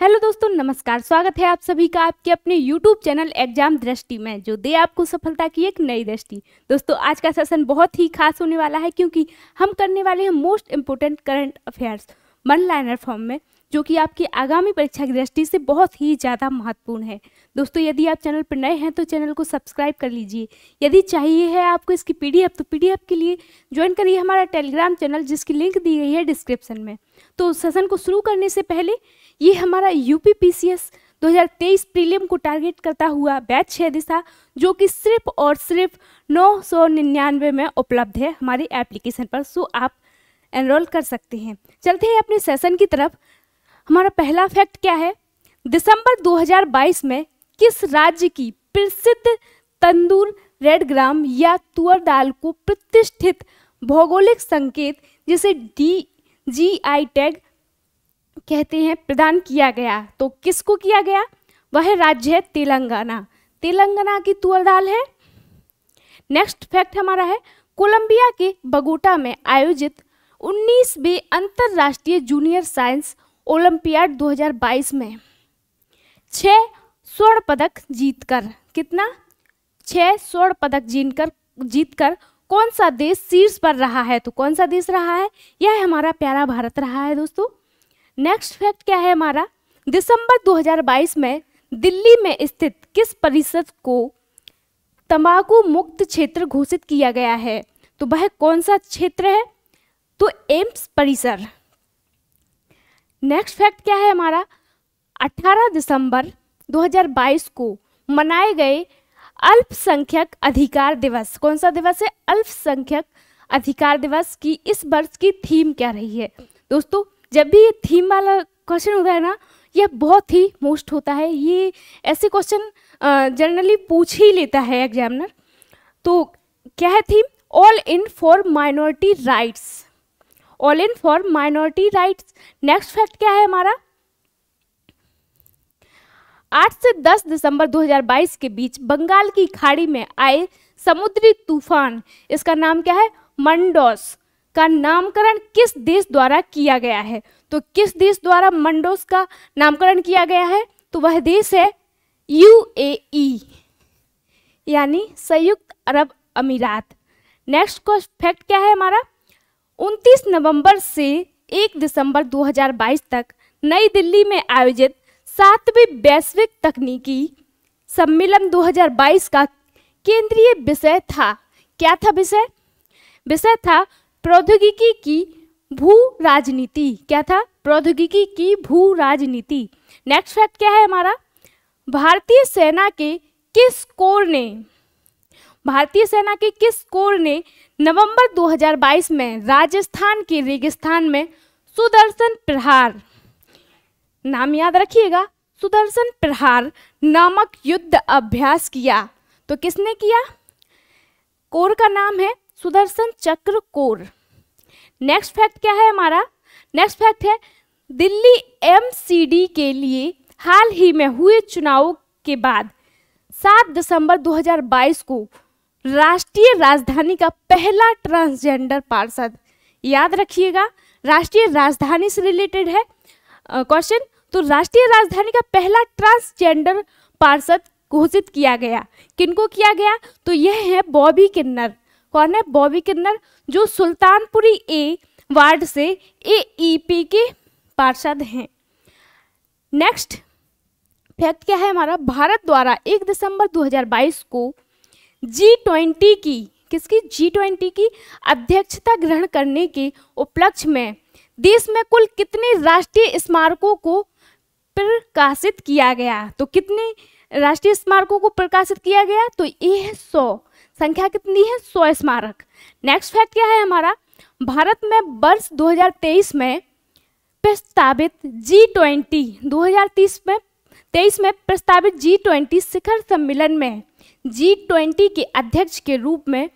hello दोस्तों नमस्कार स्वागत है आप सभी का आपके अपने यूट्यूब चैनल एग्जाम दृष्टि में जो दे आपको सफलता की एक नई दृष्टि दोस्तों आज का सेशन बहुत ही खास होने वाला है क्योंकि हम करने वाले हैं most important current affairs one liner form में जो कि आपकी आगामी परीक्षा की दृष्टि से बहुत ही ज़्यादा महत्वपूर्ण है दोस्तों यदि आप चैनल पर नए हैं तो चैनल को सब्सक्राइब कर लीजिए यदि चाहिए है आपको इसकी पी तो पी के लिए ज्वाइन करिए हमारा टेलीग्राम चैनल जिसकी लिंक दी गई है डिस्क्रिप्शन में तो सेशन को शुरू करने से पहले ये हमारा यूपी पी सी एस दो हजार तेईस प्रीलियम को टारगेट करता हुआ बैच है दिशा जो कि सिर्फ और सिर्फ नौ सौ निन्यानवे में उपलब्ध है हमारी एप्लीकेशन पर सो आप एनरोल कर सकते हैं चलते हैं अपने सेशन की तरफ हमारा पहला फैक्ट क्या है दिसंबर 2022 में किस राज्य की प्रसिद्ध तंदूर रेड ग्राम या तुअर दाल को प्रतिष्ठित भौगोलिक संकेत जिसे डी जी आई टैग कहते हैं प्रदान किया गया तो किसको किया गया वह राज्य है तेलंगाना तेलंगाना की तुअर दाल है नेक्स्ट फैक्ट हमारा है कोलंबिया के बगोटा में आयोजित 19वें अंतर्राष्ट्रीय जूनियर साइंस ओलंपियाड 2022 में छः स्वर्ण पदक जीतकर कितना छः स्वर्ण पदक जीतकर जीतकर कौन सा देश शीर्ष पर रहा है तो कौन सा देश रहा है यह हमारा प्यारा भारत रहा है दोस्तों नेक्स्ट फैक्ट क्या है हमारा दिसंबर 2022 में दिल्ली में स्थित किस परिषद को तंबाकू मुक्त क्षेत्र घोषित किया गया है तो वह कौन सा क्षेत्र है तो एम्स परिसर नेक्स्ट फैक्ट क्या है हमारा 18 दिसंबर 2022 को मनाए गए अल्पसंख्यक अधिकार दिवस कौन सा दिवस है अल्पसंख्यक अधिकार दिवस की इस वर्ष की थीम क्या रही है दोस्तों जब भी ये थीम वाला क्वेश्चन होता है ना यह बहुत ही मोस्ट होता है ये ऐसे क्वेश्चन जनरली पूछ ही लेता है एग्जामिनर तो क्या है theme all in for minority rights all in for minority rights next fact क्या है हमारा आठ से दस दिसंबर 2022 के बीच बंगाल की खाड़ी में आए समुद्री तूफान इसका नाम क्या है मंडोस का नामकरण किस देश द्वारा किया गया है तो किस देश द्वारा मंडोस का नामकरण किया गया है तो वह देश है यूएई यानी संयुक्त अरब अमीरात नेक्स्ट क्वेश्चन फैक्ट क्या है हमारा 29 नवंबर से 1 दिसंबर 2022 तक नई दिल्ली में आयोजित सातवें वैश्विक तकनीकी सम्मेलन 2022 का केंद्रीय विषय था क्या था विषय विषय था प्रौद्योगिकी की भू राजनीति क्या था प्रौद्योगिकी की भू राजनीति नेक्स्ट फैक्ट क्या है हमारा भारतीय सेना के किस कोर ने भारतीय सेना के किस कोर ने नवंबर 2022 में राजस्थान के रेगिस्तान में सुदर्शन प्रहार नाम याद रखिएगा सुदर्शन प्रहार नामक युद्ध अभ्यास किया तो किसने किया कोर का नाम है सुदर्शन चक्र कोर नेक्स्ट फैक्ट क्या है हमारा नेक्स्ट फैक्ट है दिल्ली एमसीडी के लिए हाल ही में हुए चुनाव के बाद 7 दिसंबर 2022 को राष्ट्रीय राजधानी का पहला ट्रांसजेंडर पार्षद याद रखिएगा राष्ट्रीय राजधानी से रिलेटेड है क्वेश्चन तो राष्ट्रीय राजधानी का पहला ट्रांसजेंडर पार्षद घोषित किया गया किनको किया गया तो यह है बॉबी किन्नर कौन है बॉबी किन्नर जो सुल्तानपुरी ए वार्ड से ए पी e के पार्षद हैं नेक्स्ट फैक्ट क्या है हमारा भारत द्वारा 1 दिसंबर 2022 को जी ट्वेंटी की किसकी जी ट्वेंटी की अध्यक्षता ग्रहण करने के उपलक्ष्य में देश में कुल कितने राष्ट्रीय स्मारकों को प्रकाशित किया गया तो कितने राष्ट्रीय स्मारकों को प्रकाशित किया गया तो यह सौ संख्या कितनी है सौ स्मारक नेक्स्ट फैक्ट क्या है हमारा भारत में वर्ष 2023 में प्रस्तावित जी ट्वेंटी दो में तेईस में प्रस्तावित जी ट्वेंटी शिखर सम्मेलन में जी ट्वेंटी के अध्यक्ष के रूप में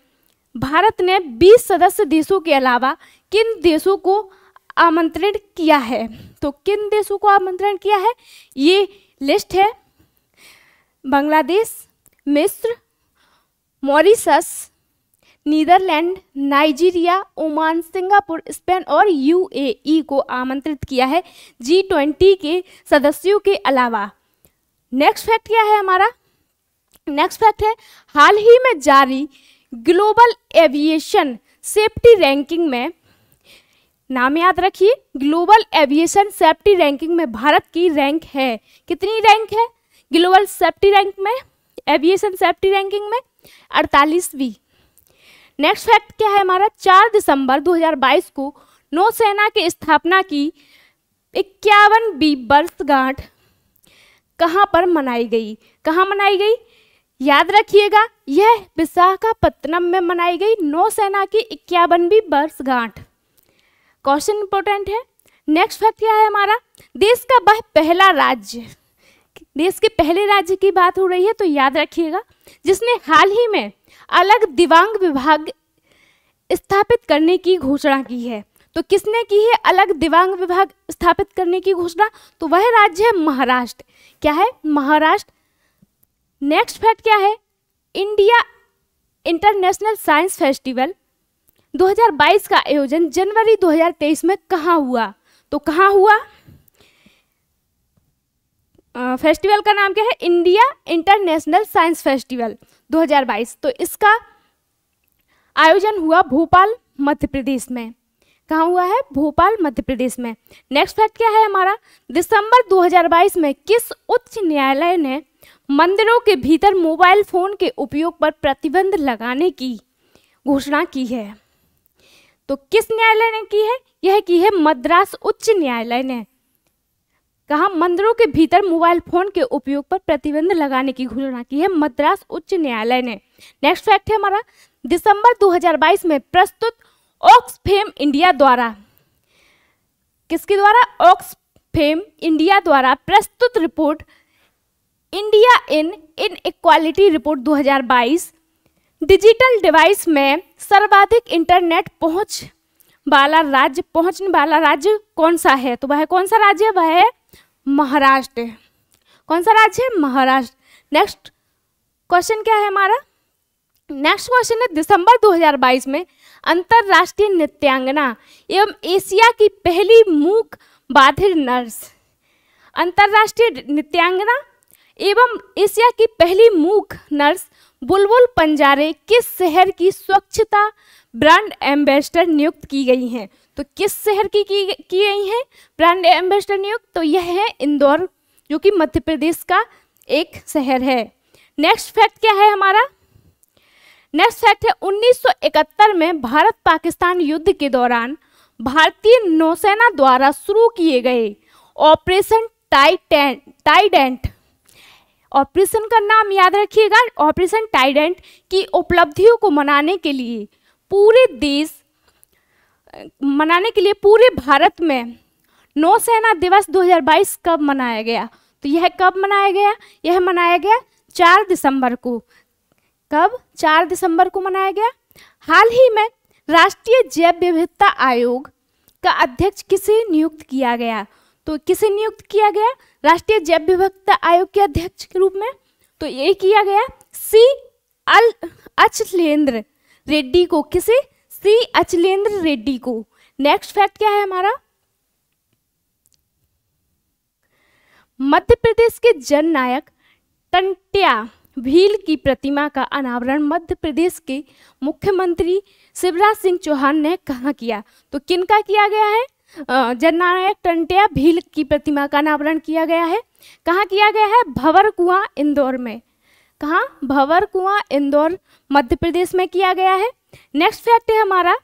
भारत ने 20 सदस्य देशों के अलावा किन देशों को आमंत्रित किया है तो किन देशों को आमंत्रण किया है ये लिस्ट है बांग्लादेश मिस्र Mauritius Netherlands Nigeria Oman Singapore Spain और यूएई को आमंत्रित किया है जी ट्वेंटी के सदस्यों के अलावा नेक्स्ट फैक्ट क्या है हमारा नेक्स्ट फैक्ट है हाल ही में जारी ग्लोबल एविएशन सेफ्टी रैंकिंग में नाम याद रखिए ग्लोबल एविएशन सेफ्टी रैंकिंग में भारत की रैंक है कितनी रैंक है ग्लोबल सेफ्टी रैंक में एविएशन सेफ्टी रैंकिंग में अड़तालीसवीं नेक्स्ट फैक्ट क्या है हमारा चार दिसंबर 2022 को नौसेना की स्थापना की इक्यावनवी वर्षगांठ कहाँ पर मनाई गई कहाँ मनाई गई याद रखिएगा यह विशाखापत्तनम में मनाई गई नौसेना की इक्यावनवी वर्षगांठ क्वेश्चन इंपॉर्टेंट है नेक्स्ट फैक्ट क्या है हमारा देश का वह पहला राज्य देश के पहले राज्य की बात हो रही है तो याद रखिएगा जिसने हाल ही में अलग दिव्यांग विभाग स्थापित करने की घोषणा की है तो किसने की है अलग दिव्यांग विभाग स्थापित करने की घोषणा तो वह राज्य है महाराष्ट्र क्या है महाराष्ट्र नेक्स्ट फैक्ट क्या है इंडिया इंटरनेशनल साइंस फेस्टिवल 2022 का आयोजन जनवरी 2023 में कहाँ हुआ तो कहाँ हुआ फेस्टिवल का नाम क्या है इंडिया इंटरनेशनल साइंस फेस्टिवल 2022 तो इसका आयोजन हुआ भोपाल मध्य प्रदेश में कहाँ हुआ है भोपाल मध्य प्रदेश में नेक्स्ट फैक्ट क्या है हमारा दिसंबर 2022 में किस उच्च न्यायालय ने मंदिरों के भीतर मोबाइल फोन के उपयोग पर प्रतिबंध लगाने की घोषणा की है तो किस न्यायालय ने की है यह की है मद्रास उच्च न्यायालय ने कहा मंदिरों के भीतर मोबाइल फोन के उपयोग पर प्रतिबंध लगाने की घोषणा की है मद्रास उच्च न्यायालय ने नेक्स्ट फैक्ट है हमारा दिसंबर 2022 में प्रस्तुत ऑक्स फेम इंडिया द्वारा किसके द्वारा ऑक्सफेम इंडिया द्वारा प्रस्तुत report India in inequality report 2022 digital device में सर्वाधिक इंटरनेट पहुंच वाला राज्य पहुंचने वाला राज्य कौन सा है तो वह कौन सा राज्य है वह है महाराष्ट्र कौन सा राज्य है महाराष्ट्र नेक्स्ट क्वेश्चन क्या है हमारा नेक्स्ट क्वेश्चन है दिसंबर 2022 में अंतर्राष्ट्रीय नृत्यांगना एवं एशिया की पहली मूक बाधिर नर्स अंतर्राष्ट्रीय नृत्यांगना एवं एशिया की पहली मूक नर्स बुलबुल पंजारे किस शहर की स्वच्छता ब्रांड एम्बेसडर नियुक्त की गई हैं तो किस शहर की की गई है ब्रांड एम्बेसडर नियुक्त तो यह है इंदौर जो कि मध्य प्रदेश का एक शहर है नेक्स्ट फैक्ट क्या है हमारा नेक्स्ट फैक्ट है 1971 में भारत पाकिस्तान युद्ध के दौरान भारतीय नौसेना द्वारा शुरू किए गए ऑपरेशन टाइडेंट टाइडेंट ऑपरेशन का नाम याद रखिएगा ऑपरेशन टाइडेंट की उपलब्धियों को मनाने के लिए पूरे देश मनाने के लिए पूरे भारत में नौसेना दिवस 2022 कब मनाया गया तो यह कब मनाया गया यह मनाया गया चार दिसंबर को कब चार दिसंबर को मनाया गया हाल ही में राष्ट्रीय जैव विविधता आयोग का अध्यक्ष किसे नियुक्त किया गया तो किसे नियुक्त किया गया राष्ट्रीय जैव विविधता आयोग के अध्यक्ष के रूप में तो ये किया गया सी अल अचलेंद्र रेड्डी को किसे श्री अचलेंद्र रेड्डी को नेक्स्ट फैक्ट क्या है हमारा मध्य प्रदेश के जननायक टंटिया भील की प्रतिमा का अनावरण मध्य प्रदेश के मुख्यमंत्री शिवराज सिंह चौहान ने कहाँ किया तो किन का किया गया है जननायक टंटिया भील की प्रतिमा का अनावरण किया गया है कहाँ किया गया है भवर कुआं इंदौर में कहाँ भवर कुआं इंदौर मध्य प्रदेश में किया गया है नेक्स्ट फैक्ट है हमारा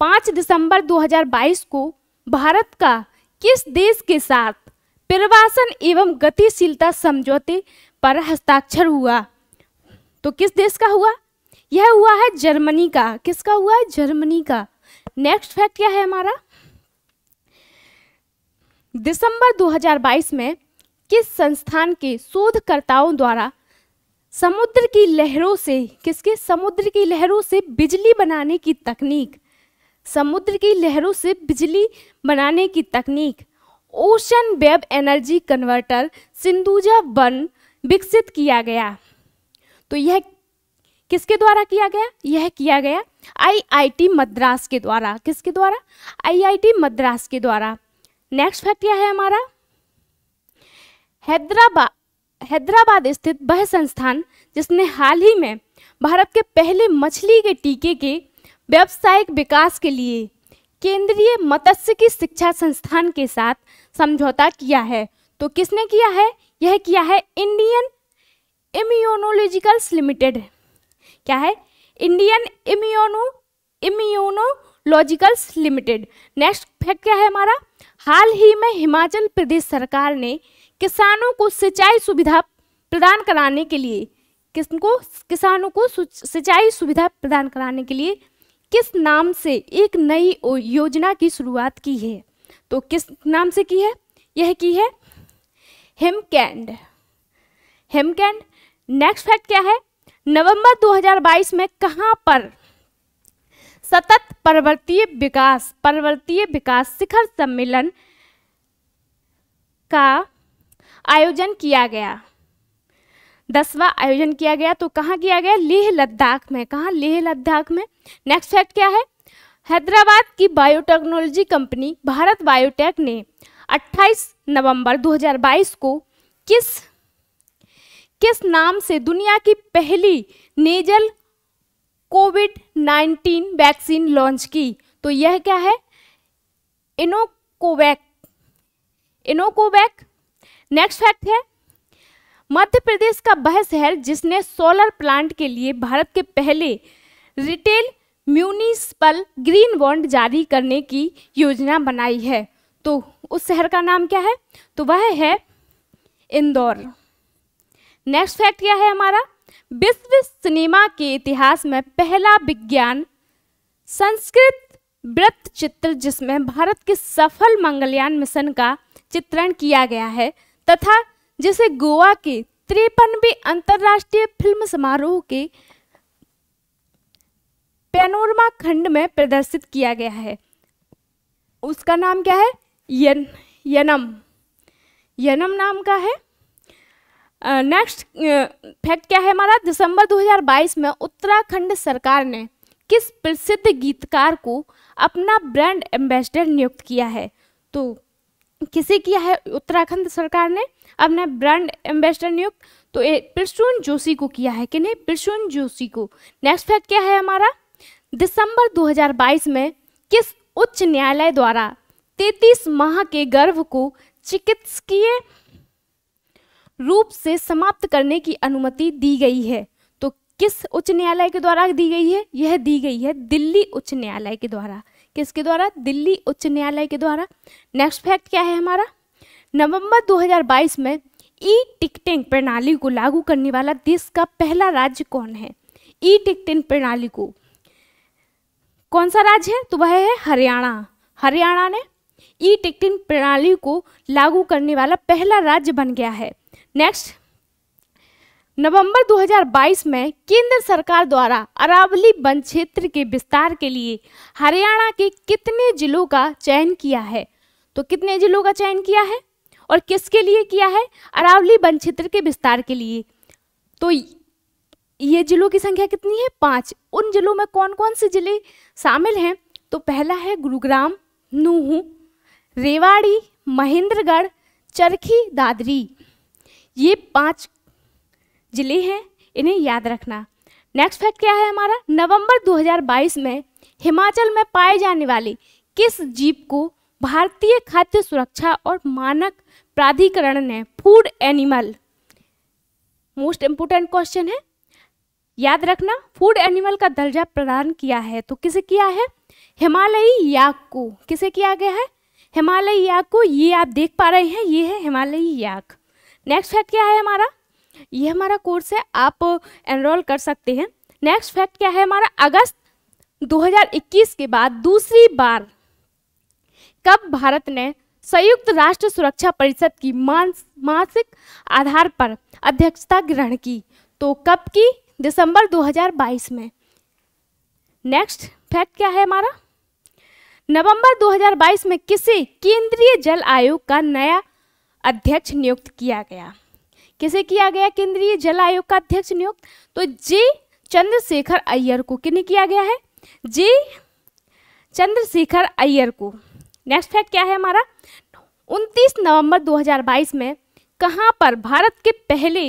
पाँच दिसंबर 2022 को भारत का किस देश के साथ प्रवासन एवं गतिशीलता समझौते पर हस्ताक्षर हुआ तो किस देश का हुआ यह हुआ है जर्मनी का किसका हुआ है जर्मनी का नेक्स्ट फैक्ट क्या है हमारा दिसंबर 2022 में किस संस्थान के शोधकर्ताओं द्वारा समुद्र की लहरों से किसके समुद्र की लहरों से बिजली बनाने की तकनीक समुद्र की लहरों से बिजली बनाने की तकनीक ocean wave energy converter Sindhuja one विकसित किया गया तो यह किसके द्वारा किया गया यह किया गया आईआईटी मद्रास के द्वारा किसके द्वारा आईआईटी मद्रास के द्वारा नेक्स्ट फैक्ट क्या है हमारा हैदराबाद हैदराबाद स्थित वह संस्थान जिसने हाल ही में भारत के पहले मछली के टीके के व्यावसायिक विकास के लिए केंद्रीय मत्स्य की शिक्षा संस्थान के साथ समझौता किया है तो किसने किया है यह किया है इंडियन इम्यूनोलॉजिकल्स लिमिटेड क्या है Indian immuno immunologicals limited next fact क्या है हमारा हाल ही में हिमाचल प्रदेश सरकार ने किसानों को सिंचाई सुविधा प्रदान कराने के लिए किसको किसानों को सिंचाई सुविधा प्रदान कराने के लिए किस नाम से एक नई योजना की शुरुआत की है तो किस नाम से की है यह की है हेमकैंड हेमकैंड नेक्स्ट फैक्ट क्या है नवंबर 2022 में कहां पर सतत पर्वतीय विकास पर्वतीय विकास शिखर सम्मेलन का आयोजन किया गया दसवा आयोजन किया गया तो कहाँ किया गया लेह लद्दाख में कहाँ लेह लद्दाख में नेक्स्ट फैक्ट क्या है हैदराबाद की बायोटेक्नोलॉजी कंपनी भारत बायोटेक ने 28 नवंबर 2022 को किस किस नाम से दुनिया की पहली नेजल कोविड 19 वैक्सीन लॉन्च की तो यह क्या है इनोकोवैक इनोकोवैक नेक्स्ट फैक्ट है मध्य प्रदेश का वह शहर जिसने सोलर प्लांट के लिए भारत के पहले रिटेल म्यूनिसिपल ग्रीन बॉन्ड जारी करने की योजना बनाई है तो उस शहर का नाम क्या है तो वह है इंदौर नेक्स्ट फैक्ट क्या है हमारा विश्व सिनेमा के इतिहास में पहला विज्ञान संस्कृत वृत्त चित्र जिसमें भारत के सफल मंगलयान मिशन का चित्रण किया गया है तथा जिसे गोवा के तिरपनवे अंतर्राष्ट्रीय फिल्म समारोह के पेनोरमा खंड में प्रदर्शित किया गया है उसका नाम क्या है यन यनम यनम नाम का है नेक्स्ट फैक्ट क्या है हमारा दिसंबर 2022 में उत्तराखंड सरकार ने किस प्रसिद्ध गीतकार को अपना ब्रांड एम्बेसडर नियुक्त किया है तो किसे किया है उत्तराखंड सरकार ने अपना ब्रांड एम्बेसडर नियुक्त तो प्रसून जोशी को किया है कि नहीं प्रसून जोशी को नेक्स्ट फैक्ट क्या है हमारा दिसंबर 2022 में किस उच्च न्यायालय द्वारा 33 माह के गर्भ को चिकित्सकीय रूप से समाप्त करने की अनुमति दी गई है तो किस उच्च न्यायालय के द्वारा दी गई है यह दी गई है दिल्ली उच्च न्यायालय के द्वारा किसके द्वारा दिल्ली उच्च न्यायालय के द्वारा नेक्स्ट फैक्ट क्या है हमारा नवंबर 2022 में ई टिकटिंग प्रणाली को लागू करने वाला देश का पहला राज्य कौन है ई टिकटिंग प्रणाली को कौन सा राज्य है तो वह है हरियाणा हरियाणा ने ई टिकटिंग प्रणाली को लागू करने वाला पहला राज्य बन गया है नेक्स्ट नवंबर 2022 में केंद्र सरकार द्वारा अरावली वन क्षेत्र के विस्तार के लिए हरियाणा के कितने जिलों का चयन किया है तो कितने जिलों का चयन किया है और किसके लिए किया है अरावली वन क्षेत्र के विस्तार के लिए तो ये जिलों की संख्या कितनी है पाँच उन जिलों में कौन कौन से जिले शामिल हैं तो पहला है गुरुग्राम नूहू रेवाड़ी महेंद्रगढ़ चरखी दादरी ये पांच जिले हैं इन्हें याद रखना नेक्स्ट फैक्ट क्या है हमारा नवंबर 2022 में हिमाचल में पाए जाने वाली किस जीप को भारतीय खाद्य सुरक्षा और मानक प्राधिकरण ने food animal most important question है याद रखना फूड एनिमल का दर्जा प्रदान किया है तो किसे किया है हिमालयी याक को किसे किया गया है हिमालयी याक को ये आप देख पा रहे हैं ये है हिमालयी याक नेक्स्ट फैक्ट क्या है हमारा ये हमारा कोर्स है आप एनरोल कर सकते हैं नेक्स्ट फैक्ट क्या है हमारा अगस्त 2021 के बाद दूसरी बार कब भारत ने संयुक्त राष्ट्र सुरक्षा परिषद की मासिक आधार पर अध्यक्षता ग्रहण की तो कब की दिसंबर 2022 में नेक्स्ट फैक्ट क्या है हमारा नवंबर 2022 में किसे केंद्रीय जल आयोग का नया अध्यक्ष नियुक्त किया गया किसे किया गया केंद्रीय जल आयोग का अध्यक्ष नियुक्त तो जे चंद्रशेखर अय्यर को किन किया गया है जे चंद्रशेखर अय्यर को नेक्स्ट फैक्ट क्या है हमारा 29 नवंबर 2022 में कहां पर भारत के पहले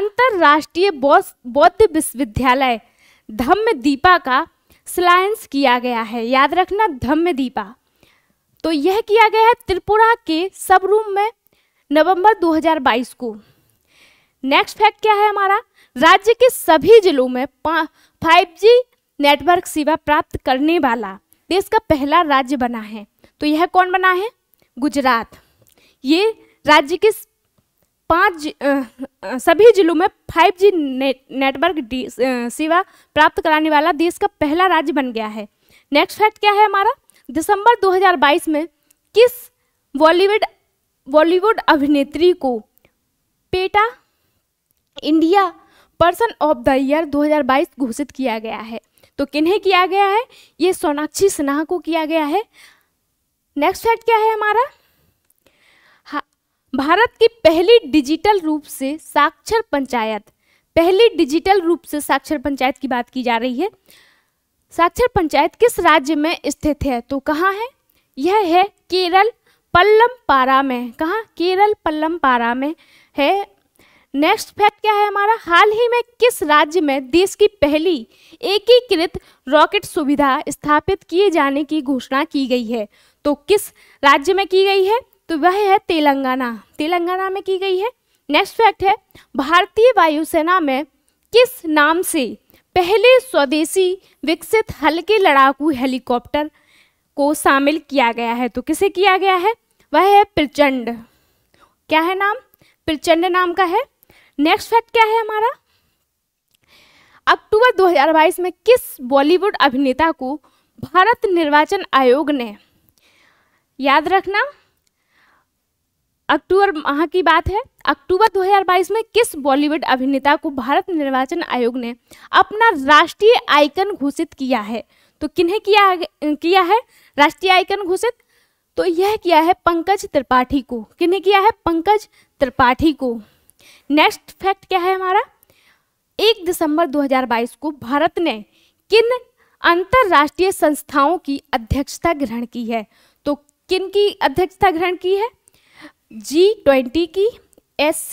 अंतर्राष्ट्रीय बौद्ध विश्वविद्यालय धम्म दीपा का सलायंस किया गया है याद रखना धम्म दीपा तो यह किया गया है त्रिपुरा के सबरूम में नवंबर 2022 को नेक्स्ट फैक्ट क्या है हमारा राज्य के सभी जिलों में फाइव जी नेटवर्क सेवा प्राप्त करने वाला देश का पहला राज्य बना है तो यह कौन बना है गुजरात ये राज्य के पांच जि, सभी जिलों में जी ने, नेटवर्क सेवा प्राप्त कराने वाला देश का पहला राज्य बन गया है नेक्स्ट फैक्ट क्या है हमारा दिसंबर 2022 में किस बॉलीवुड बॉलीवुड अभिनेत्री को PETA India person of the year 2022 घोषित किया गया है तो किन्हें किया गया है ये सोनाक्षी सिन्हा को किया गया है नेक्स्ट फैक्ट क्या है हमारा भारत की पहली डिजिटल रूप से साक्षर पंचायत पहली डिजिटल रूप से साक्षर पंचायत की बात की जा रही है साक्षर पंचायत किस राज्य में स्थित है तो कहाँ है यह है केरल पल्लम पारा में कहाँ केरल पल्लम पारा में है नेक्स्ट फैक्ट क्या है हमारा हाल ही में किस राज्य में देश की पहली एकीकृत रॉकेट सुविधा स्थापित किए जाने की घोषणा की गई है तो किस राज्य में की गई है तो वह है तेलंगाना तेलंगाना में की गई है नेक्स्ट फैक्ट है भारतीय वायुसेना में किस नाम से पहले स्वदेशी विकसित हल्के लड़ाकू हेलीकॉप्टर को शामिल किया गया है तो किसे किया गया है वह है प्रचंड क्या है नाम प्रचंड नाम का है नेक्स्ट फैक्ट क्या है हमारा अक्टूबर 2022 में किस बॉलीवुड अभिनेता को भारत निर्वाचन आयोग ने याद रखना अक्टूबर माह की बात है अक्टूबर 2022 में किस बॉलीवुड अभिनेता को भारत निर्वाचन आयोग ने अपना राष्ट्रीय आइकन घोषित किया है तो किन्हें किया किया है राष्ट्रीय आइकन घोषित तो यह किया है पंकज त्रिपाठी को किन्हें किया है पंकज त्रिपाठी को नेक्स्ट फैक्ट क्या है हमारा एक दिसंबर 2022 को भारत ने किन अंतर्राष्ट्रीय संस्थाओं की अध्यक्षता ग्रहण की है तो किन की अध्यक्षता ग्रहण की है जी ट्वेंटी की एस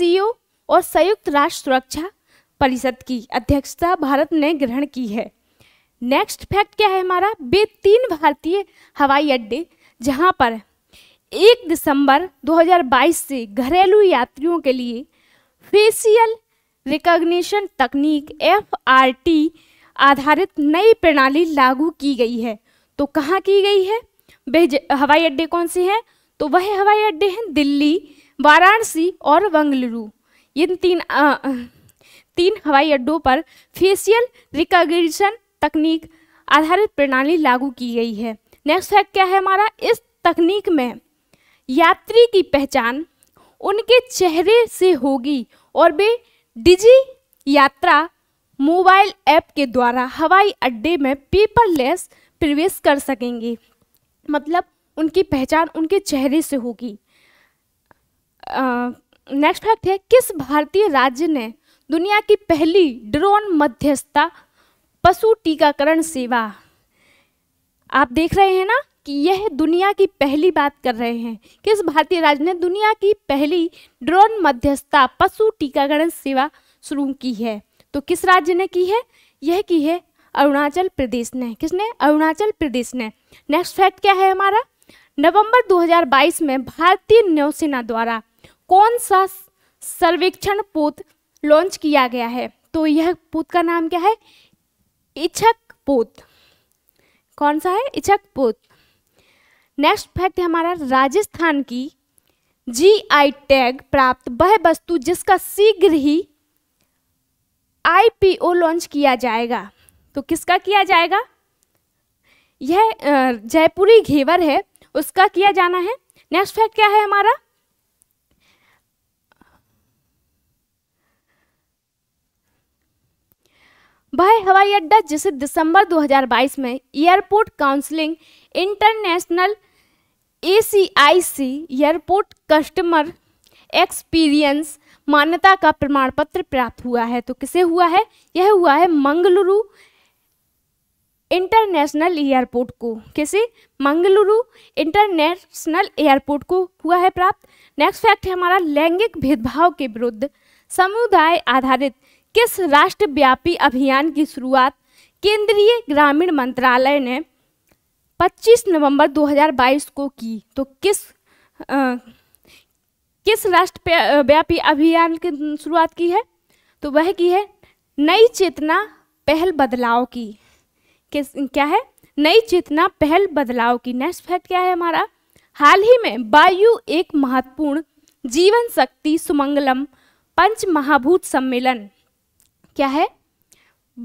और संयुक्त राष्ट्र सुरक्षा परिषद की अध्यक्षता भारत ने ग्रहण की है नेक्स्ट फैक्ट क्या है हमारा वे तीन भारतीय हवाई अड्डे जहां पर एक दिसंबर 2022 से घरेलू यात्रियों के लिए फेसियल रिकॉग्निशन तकनीक एफ आधारित नई प्रणाली लागू की गई है तो कहाँ की गई है हवाई अड्डे कौन से हैं तो वह हवाई अड्डे हैं दिल्ली वाराणसी और बंगलुरु इन तीन आ, तीन हवाई अड्डों पर फेसियल रिकॉग्निशन तकनीक आधारित प्रणाली लागू की गई है नेक्स्ट फैक्ट क्या है हमारा इस तकनीक में यात्री की पहचान उनके चेहरे से होगी और वे डिजी यात्रा मोबाइल ऐप के द्वारा हवाई अड्डे में पेपरलेस प्रवेश कर सकेंगे मतलब उनकी पहचान उनके चेहरे से होगी नेक्स्ट फैक्ट है किस भारतीय राज्य ने दुनिया की पहली ड्रोन मध्यस्थता पशु टीकाकरण सेवा आप देख रहे हैं ना कि यह दुनिया की पहली बात कर रहे हैं किस भारतीय राज्य ने दुनिया की पहली ड्रोन मध्यस्थता पशु टीकाकरण सेवा शुरू की है तो किस राज्य ने की है यह की है अरुणाचल प्रदेश ने किसने अरुणाचल प्रदेश ने नेक्स्ट फैक्ट क्या है हमारा नवंबर 2022 में भारतीय नौसेना द्वारा कौन सा सर्वेक्षण पोत लॉन्च किया गया है तो यह पोत का नाम क्या है इच्छक पोत कौन सा है इच्छक पोत नेक्स्ट फैक्ट है हमारा राजस्थान की जी आई टैग प्राप्त वह वस्तु जिसका शीघ्र ही आईपीओ लॉन्च किया जाएगा तो किसका किया जाएगा यह जयपुरी घेवर है उसका किया जाना है नेक्स्ट फैक्ट क्या है हमारा वह हवाई अड्डा जिसे दिसंबर 2022 में airport counselling international A C I C airport customer experience मान्यता का प्रमाण पत्र प्राप्त हुआ है तो किसे हुआ है यह हुआ है मंगलुरु इंटरनेशनल एयरपोर्ट को किसे मंगलुरु इंटरनेशनल एयरपोर्ट को हुआ है प्राप्त नेक्स्ट फैक्ट है हमारा लैंगिक भेदभाव के विरुद्ध समुदाय आधारित किस राष्ट्रव्यापी अभियान की शुरुआत केंद्रीय ग्रामीण मंत्रालय ने 25 नवंबर 2022 को की तो किस आ, किस राष्ट्र व्यापी अभियान की शुरुआत की है तो वह की है नई चेतना पहल बदलाव की किस क्या है नई चेतना पहल बदलाव की नेक्स्ट फैक्ट क्या है हमारा हाल ही में वायु एक महत्वपूर्ण जीवन शक्ति सुमंगलम पंच महाभूत सम्मेलन क्या है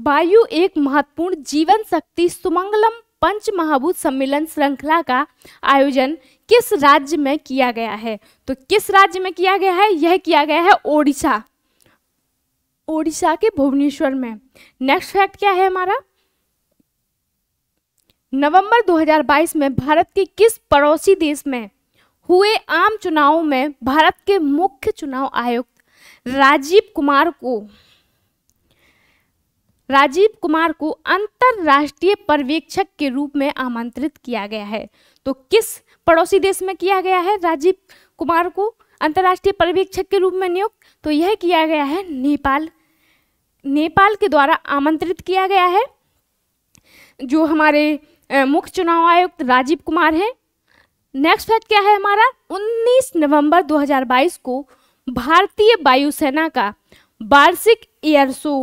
वायु एक महत्वपूर्ण जीवन शक्ति सुमंगलम पंच महाभूत सम्मेलन श्रृंखला का आयोजन किस राज्य में किया गया है तो किस राज्य में किया गया है यह किया गया है ओडिशा ओडिशा के भुवनेश्वर में नेक्स्ट फैक्ट क्या है हमारा नवंबर 2022 में भारत के किस पड़ोसी देश में हुए आम चुनावों में भारत के मुख्य चुनाव आयुक्त राजीव कुमार को राजीव कुमार को अंतर्राष्ट्रीय पर्यवेक्षक के रूप में आमंत्रित किया गया है तो किस पड़ोसी देश में किया गया है राजीव कुमार को अंतर्राष्ट्रीय पर्यवेक्षक के रूप में नियुक्त तो यह किया गया है नेपाल नेपाल के द्वारा आमंत्रित किया गया है जो हमारे मुख्य चुनाव आयुक्त राजीव कुमार हैं नेक्स्ट फैक्ट क्या है हमारा 19 नवंबर 2022 को भारतीय वायुसेना का वार्षिक एयर शो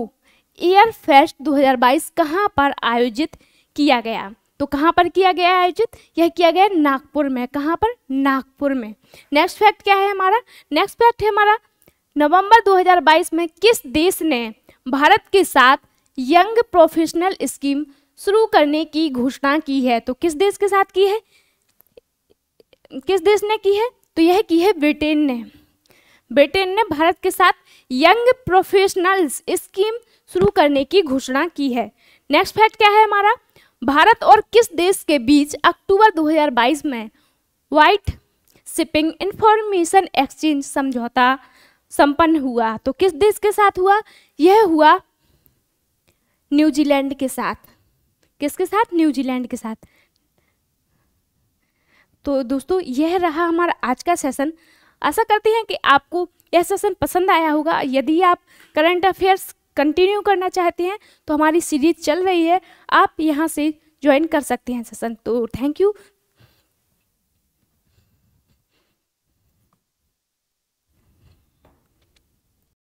ईयर फेस्ट 2022 कहाँ पर आयोजित किया गया तो कहाँ पर किया गया आयोजित यह किया गया नागपुर में कहाँ पर नागपुर में नेक्स्ट फैक्ट क्या है हमारा नेक्स्ट फैक्ट है हमारा नवंबर 2022 में किस देश ने भारत के साथ यंग प्रोफेशनल स्कीम शुरू करने की घोषणा की है तो किस देश के साथ की है किस देश ने की है तो यह की है ब्रिटेन ने ब्रिटेन ने भारत के साथ यंग प्रोफेशनल्स स्कीम शुरू करने की घोषणा की है नेक्स्ट फैक्ट क्या है हमारा भारत और किस देश के बीच अक्टूबर 2022 में वाइट शिपिंग इंफॉर्मेशन एक्सचेंज समझौता संपन्न हुआ तो किस देश के साथ हुआ यह हुआ न्यूजीलैंड के साथ किसके साथ न्यूजीलैंड के साथ तो दोस्तों यह रहा हमारा आज का सेशन आशा करते हैं कि आपको यह सेशन पसंद आया होगा यदि आप करंट अफेयर्स कंटिन्यू करना चाहते हैं तो हमारी सीरीज चल रही है आप यहाँ से ज्वाइन कर सकते हैं सेशन तो थैंक यू